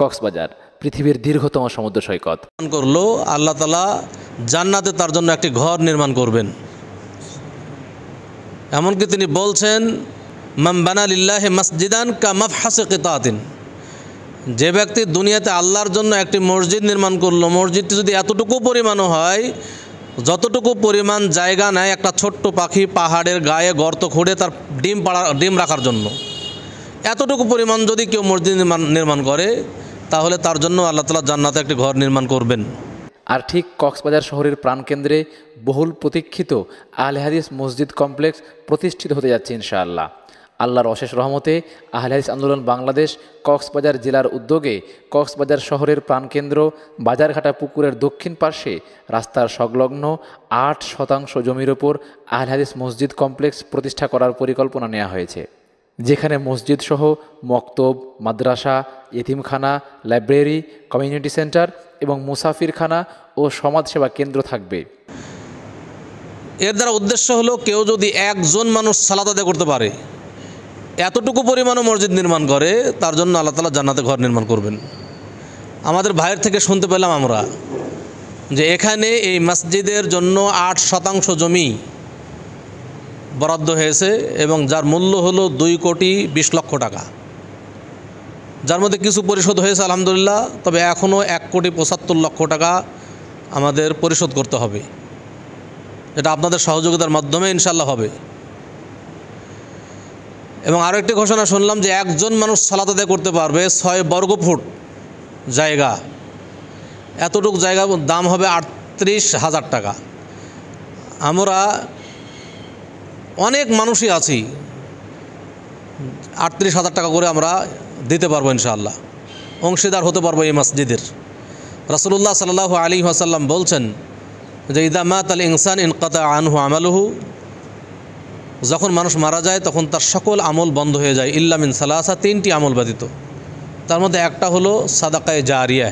কক্সবাজার পৃথিবীর দীর্ঘতম সমুদ্র সৈকত করলো আল্লাহ তালা জান্নাতে তার জন্য একটি ঘর নির্মাণ করবেন এমনকি তিনি বলছেন মামবানা লিল্লাহে মসজিদান কামাফ হাসে কেতাতিন যে ব্যক্তি দুনিয়াতে আল্লাহর জন্য একটি মসজিদ নির্মাণ করলো মসজিদটি যদি এতটুকু পরিমাণও হয় যতটুকু পরিমাণ জায়গা নেয় একটা ছোট্ট পাখি পাহাড়ের গায়ে গর্ত খুঁড়ে তার ডিম পাড়া ডিম রাখার জন্য এতটুকু পরিমাণ যদি কেউ মসজিদ নির্মাণ নির্মাণ করে তাহলে তার জন্য আল্লাহ তালা জান্নাতে একটি ঘর নির্মাণ করবেন আর ঠিক কক্সবাজার শহরের প্রাণকেন্দ্রে বহুল প্রতীক্ষিত আলহাদিস মসজিদ কমপ্লেক্স প্রতিষ্ঠিত হতে যাচ্ছে ইনশাআল্লাহ আল্লাহর অশেষ রহমতে আহলাদিস আন্দোলন বাংলাদেশ কক্সবাজার জেলার উদ্যোগে কক্সবাজার শহরের প্রাণকেন্দ্র বাজারঘাটা পুকুরের দক্ষিণ পার্শ্বে রাস্তার সংলগ্ন আট শতাংশ জমির ওপর আহলাদিস মসজিদ কমপ্লেক্স প্রতিষ্ঠা করার পরিকল্পনা নেওয়া হয়েছে যেখানে মসজিদ সহ মক্তব মাদ্রাসা এতিমখানা লাইব্রেরি কমিউনিটি সেন্টার এবং মুসাফিরখানা ও সমাজসেবা কেন্দ্র থাকবে এর দ্বারা উদ্দেশ্য হলো কেউ যদি একজন মানুষ সালাদ আদায় করতে পারে এতটুকু পরিমাণও মসজিদ নির্মাণ করে তার জন্য আল্লাহ তালা জান্নাতে ঘর নির্মাণ করবেন আমাদের ভাইয়ের থেকে শুনতে পেলাম আমরা যে এখানে এই মসজিদের জন্য আট শতাংশ জমি বরাদ্দ হয়েছে এবং যার মূল্য হলো দুই কোটি বিশ লক্ষ টাকা যার মধ্যে কিছু পরিশোধ হয়েছে আলহামদুলিল্লাহ তবে এখনও এক কোটি পঁচাত্তর লক্ষ টাকা আমাদের পরিশোধ করতে হবে এটা আপনাদের সহযোগিতার মাধ্যমে ইনশাল্লাহ হবে এবং আরও একটি ঘোষণা শুনলাম যে একজন মানুষ সালাদ আদায় করতে পারবে ছয় বর্গ ফুট জায়গা এতটুক জায়গা দাম হবে আটত্রিশ হাজার টাকা আমরা অনেক মানুষই আছি আটত্রিশ হাজার টাকা করে আমরা দিতে পারবো ইনশাআল্লাহ অংশীদার হতে পারবো এই মসজিদের রসুল্লাহ সাল্লাহ আলী আসাল্লাম বলছেন যে ইদামাত আল ইনসান ইনকাতা আনহু আমালহু যখন মানুষ মারা যায় তখন তার সকল আমল বন্ধ হয়ে যায় ইল্লামিন সালাসা তিনটি আমল ব্যতীত তার মধ্যে একটা হলো সাদাকায় জারিয়া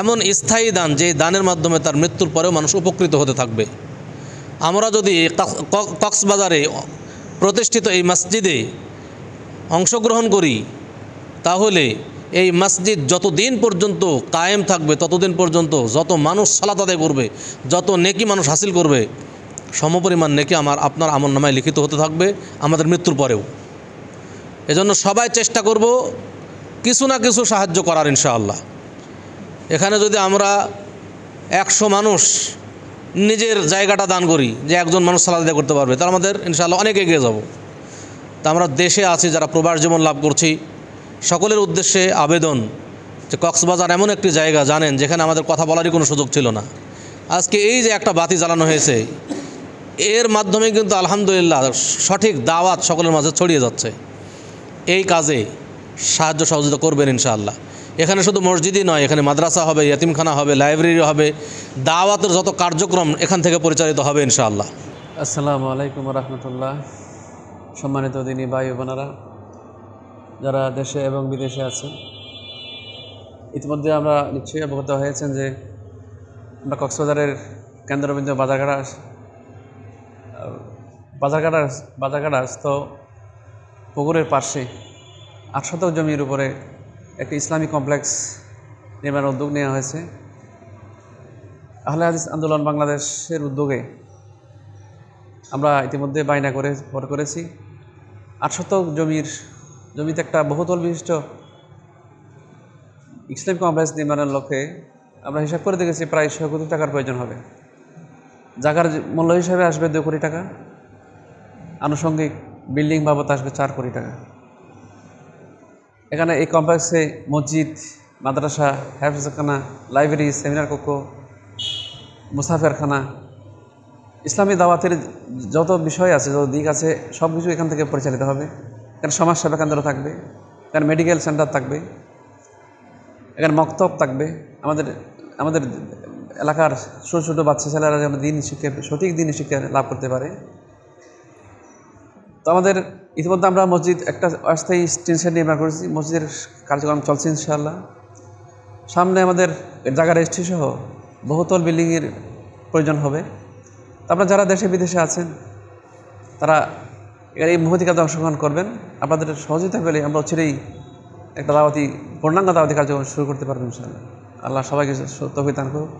এমন স্থায়ী দান যে দানের মাধ্যমে তার মৃত্যুর পরেও মানুষ উপকৃত হতে থাকবে আমরা যদি কক্সবাজারে প্রতিষ্ঠিত এই মসজিদে অংশগ্রহণ করি তাহলে এই মসজিদ যতদিন পর্যন্ত কায়েম থাকবে ততদিন পর্যন্ত যত মানুষ সালাত আদায় করবে যত নেকি মানুষ হাসিল করবে সমপরিমাণ নেকি আমার আপনার আমার নামায় লিখিত হতে থাকবে আমাদের মৃত্যুর পরেও এজন্য সবাই চেষ্টা করব কিছু না কিছু সাহায্য করার ইনশাআল্লাহ এখানে যদি আমরা একশো মানুষ নিজের জায়গাটা দান করি যে একজন মানুষ আদায় করতে পারবে তার আমাদের ইনশাআল্লাহ অনেক এগিয়ে যাব তা আমরা দেশে আছি যারা প্রবাস জীবন লাভ করছি সকলের উদ্দেশ্যে আবেদন যে কক্সবাজার এমন একটি জায়গা জানেন যেখানে আমাদের কথা বলারই কোনো সুযোগ ছিল না আজকে এই যে একটা বাতি জ্বালানো হয়েছে এর মাধ্যমে কিন্তু আলহামদুলিল্লাহ সঠিক দাওয়াত সকলের মাঝে ছড়িয়ে যাচ্ছে এই কাজে সাহায্য সহযোগিতা করবেন ইনশাআল্লাহ এখানে শুধু মসজিদই নয় এখানে মাদ্রাসা হবে ইয়াতিমখানা হবে লাইব্রেরি হবে দাওয়াতের যত কার্যক্রম এখান থেকে পরিচালিত হবে ইনশাআল্লাহ আসসালামু আলাইকুম রহমতুল্লাহ সম্মানিত দিনী ভাই বোনারা যারা দেশে এবং বিদেশে আছেন ইতিমধ্যে আমরা নিশ্চয়ই অবগত হয়েছেন যে আমরা কক্সবাজারের কেন্দ্রবিন্দু বাজারঘাটা বাজারঘাটা বাজারঘাটাস্থ পুকুরের পাশে আট শতক জমির উপরে ইসলামিক কমপ্লেক্স নির্মাণের উদ্যোগ নেওয়া হয়েছে আহলে হাদিস আন্দোলন বাংলাদেশের উদ্যোগে আমরা ইতিমধ্যে বায়না করে ভর করেছি আট শতক জমির জমিতে একটা বহুতল বিশিষ্ট ইসলামিক কমপ্লেক্স নির্মাণের লক্ষ্যে আমরা হিসাব করে দেখেছি প্রায় ছয় কোটি টাকার প্রয়োজন হবে জায়গার মূল্য হিসাবে আসবে দু কোটি টাকা আনুষঙ্গিক বিল্ডিং বাবদ আসবে চার কোটি টাকা এখানে এই কমপ্লেক্সে মসজিদ মাদ্রাসা হেফজখানা লাইব্রেরি সেমিনার কক্ষ মুসাফেরখানা ইসলামী দাওয়াতের যত বিষয় আছে যত দিক আছে সব কিছু এখান থেকে পরিচালিত হবে এখানে সমাজসেবা কেন্দ্র থাকবে এখানে মেডিকেল সেন্টার থাকবে এখানে মক্তব থাকবে আমাদের আমাদের এলাকার ছোটো ছোটো বাচ্চা ছেলেরা যেন দিন শিক্ষা সঠিক দিন শিক্ষা লাভ করতে পারে তো আমাদের ইতিমধ্যে আমরা মসজিদ একটা অস্থায়ী টেনশন নির্মাণ করেছি মসজিদের কার্যক্রম চলছে ইনশাল্লাহ সামনে আমাদের জায়গা রেজিস্ট্রি সহ বহুতল বিল্ডিংয়ের প্রয়োজন হবে আপনারা যারা দেশে বিদেশে আছেন তারা এই মুহূর্তে কাজে অংশগ্রহণ করবেন আপনাদের সহযোগিতা পেলে আমরা ছেড়েই একটা দাওয়াতি পূর্ণাঙ্গ দাওয়াতি কার্যক্রম শুরু করতে পারবেন ইনশাআল্লাহ আল্লাহ সবাইকে তফিদান করুক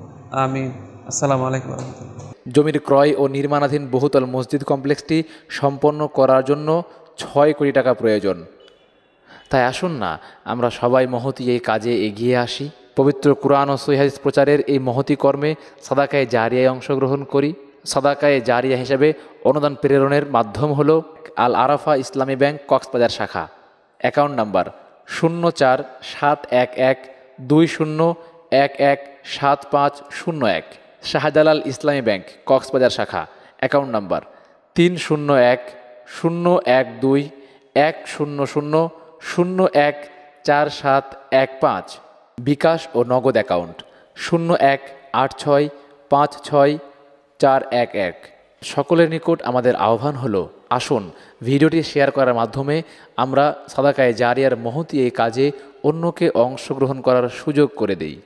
আমি আসসালামু আলাইকুম রহমতুল্লাহ জমির ক্রয় ও নির্মাণাধীন বহুতল মসজিদ কমপ্লেক্সটি সম্পন্ন করার জন্য ছয় কোটি টাকা প্রয়োজন তাই আসুন না আমরা সবাই মহতি এই কাজে এগিয়ে আসি পবিত্র কুরআন ও সৈহাদিস প্রচারের এই মহতি কর্মে সাদাকায় জারিয়ায় অংশগ্রহণ করি সাদাকায়ে জারিয়া হিসেবে অনুদান প্রেরণের মাধ্যম হল আল আরাফা ইসলামী ব্যাংক কক্সবাজার শাখা অ্যাকাউন্ট নাম্বার শূন্য চার সাত এক এক দুই শূন্য এক এক সাত পাঁচ শূন্য এক শাহজালাল ইসলামী ব্যাংক কক্সবাজার শাখা অ্যাকাউন্ট নাম্বার তিন শূন্য এক শূন্য এক দুই এক শূন্য শূন্য শূন্য এক চার সাত এক পাঁচ বিকাশ ও নগদ অ্যাকাউন্ট শূন্য এক আট ছয় পাঁচ ছয় চার এক এক সকলের নিকট আমাদের আহ্বান হলো আসুন ভিডিওটি শেয়ার করার মাধ্যমে আমরা সাদাকায় জারিয়ার মহতি এই কাজে অন্যকে অংশগ্রহণ করার সুযোগ করে দেই